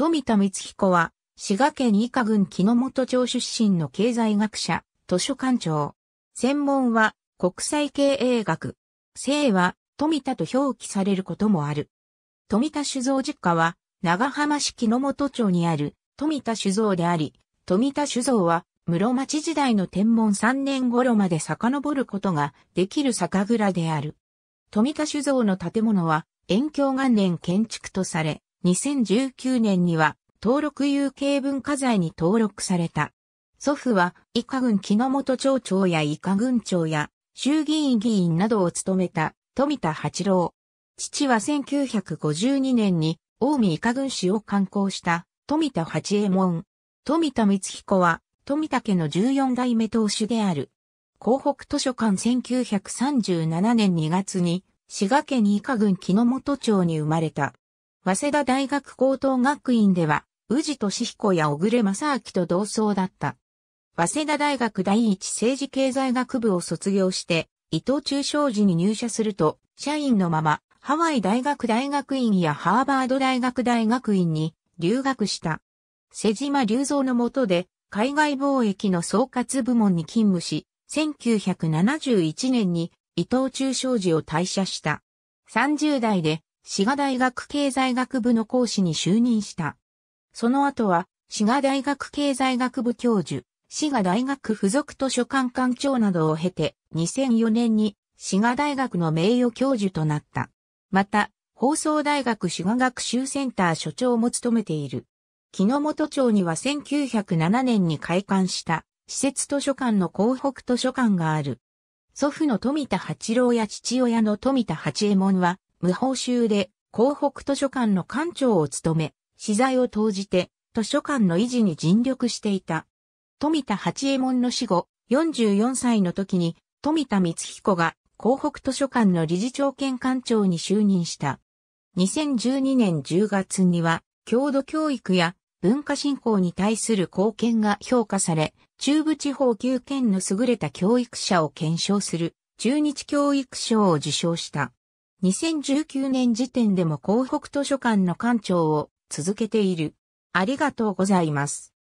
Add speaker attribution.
Speaker 1: 富田光彦は、滋賀県伊香郡木本町出身の経済学者、図書館長。専門は、国際経営学。姓は、富田と表記されることもある。富田酒造実家は、長浜市木本町にある、富田酒造であり、富田酒造は、室町時代の天文3年頃まで遡ることができる酒蔵である。富田酒造の建物は、延享元年建築とされ、2019年には登録有形文化財に登録された。祖父は、伊香郡木之本町長や伊香郡長や、衆議院議員などを務めた、富田八郎。父は1952年に、近江伊香郡市を観光した、富田八右衛門。富田光彦は、富田家の14代目当主である。広北図書館1937年2月に、滋賀県伊香郡木之本町に生まれた。早稲田大学高等学院では、宇治俊彦や小暮正明と同窓だった。早稲田大学第一政治経済学部を卒業して、伊藤忠商事に入社すると、社員のまま、ハワイ大学大学院やハーバード大学大学院に留学した。瀬島隆三の下で、海外貿易の総括部門に勤務し、1971年に伊藤忠商事を退社した。30代で滋賀大学経済学部の講師に就任した。その後は、滋賀大学経済学部教授、滋賀大学附属図書館館長などを経て、2004年に滋賀大学の名誉教授となった。また、放送大学滋賀学習センター所長も務めている。木之本町には1907年に開館した施設図書館の広北図書館がある。祖父の富田八郎や父親の富田八右衛門は無報酬で、広北図書館の館長を務め、資材を投じて、図書館の維持に尽力していた。富田八右衛門の死後、44歳の時に、富田光彦が、広北図書館の理事長兼館長に就任した。2012年10月には、郷土教育や文化振興に対する貢献が評価され、中部地方9県の優れた教育者を検証する中日教育賞を受賞した。2019年時点でも広北図書館の館長を続けている。ありがとうございます。